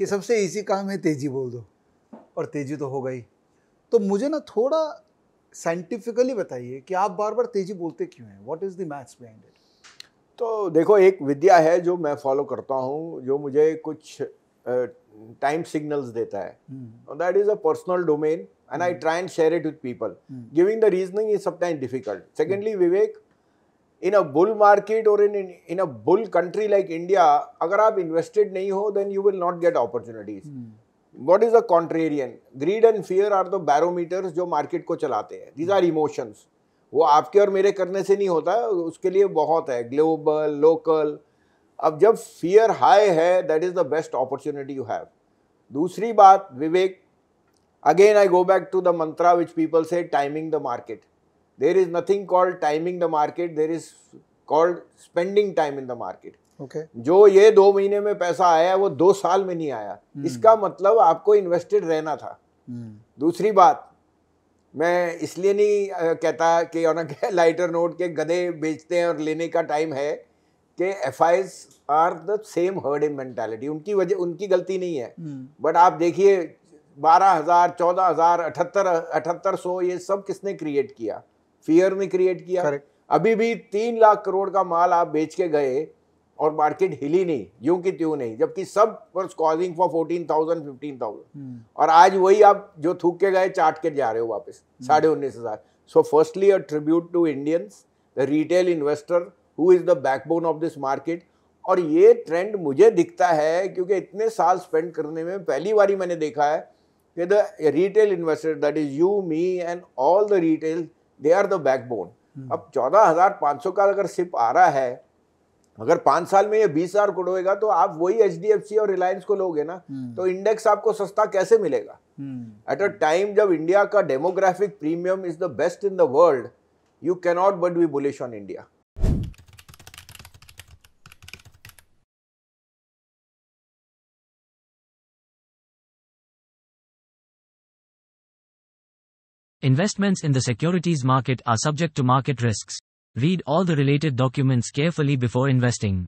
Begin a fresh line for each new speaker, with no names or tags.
कि सबसे इजी काम है तेजी बोल दो और तेजी तो हो गई तो मुझे ना थोड़ा साइंटिफिकली बताइए कि आप बार बार तेजी बोलते क्यों हैं what is the maths behind it तो देखो एक विद्या है जो मैं फॉलो करता हूँ जो मुझे कुछ टाइम uh, सिग्नल्स देता है that is a personal domain and I try and share it with people giving the reasoning is sometime difficult secondly Vivek in a bull market और in in a bull country like India अगर आप invested नहीं हो then you will not get opportunities what is a contrarian greed and fear are the barometers जो market को चलाते हैं these are emotions वो आपके और मेरे करने से नहीं होता उसके लिए बहुत है ग्लोबल लोकल अब जब फियर हाई है that is the best opportunity you have दूसरी बात Vivek again I go back to the mantra which people say timing the market there is nothing called timing the market there is called spending time in the market okay. जो ये दो महीने में पैसा आया वो दो साल में नहीं आया hmm. इसका मतलब आपको इन्वेस्टेड रहना था hmm. दूसरी बात मैं इसलिए नहीं कहता कि लाइटर नोट के गधे बेचते हैं और लेने का टाइम है कि F are the same herd in mentality उनकी वजह उनकी गलती नहीं है बट hmm. आप देखिए बारह हज़ार चौदह हज़ार अठहत्तर अठहत्तर सौ ये सब किसने क्रिएट किया फियर में क्रिएट किया अभी भी तीन लाख करोड़ का माल आप बेच के गए और मार्केट हिली नहीं यूं की त्यों नहीं जबकि सब were calling for fourteen thousand fifteen thousand और आज वही आप जो थूक के गए चाट के जा रहे हो वापस हम्म। साढ़े उन्नीस हजार so firstly a tribute to Indians the retail investor who is the backbone of this market और ये ट्रेंड मुझे दिखता है क्योंकि इतने साल स्पेंड करने में पहली बार मैंने देखा है कि the retail investor that is you me and all the retail they are the backbone अब चौदह हजार पाँच सौ का अगर सिप आ रहा है अगर पांच साल में ये बीस हजार करोड़ होगा तो आप वही एच और रिलायंस को लोगे ना hmm. तो इंडेक्स आपको सस्ता कैसे मिलेगा एट अ टाइम जब इंडिया का demographic premium is the best in the world you cannot but be bullish on India Investments in the securities market are subject to market risks. Read all the related documents carefully before investing.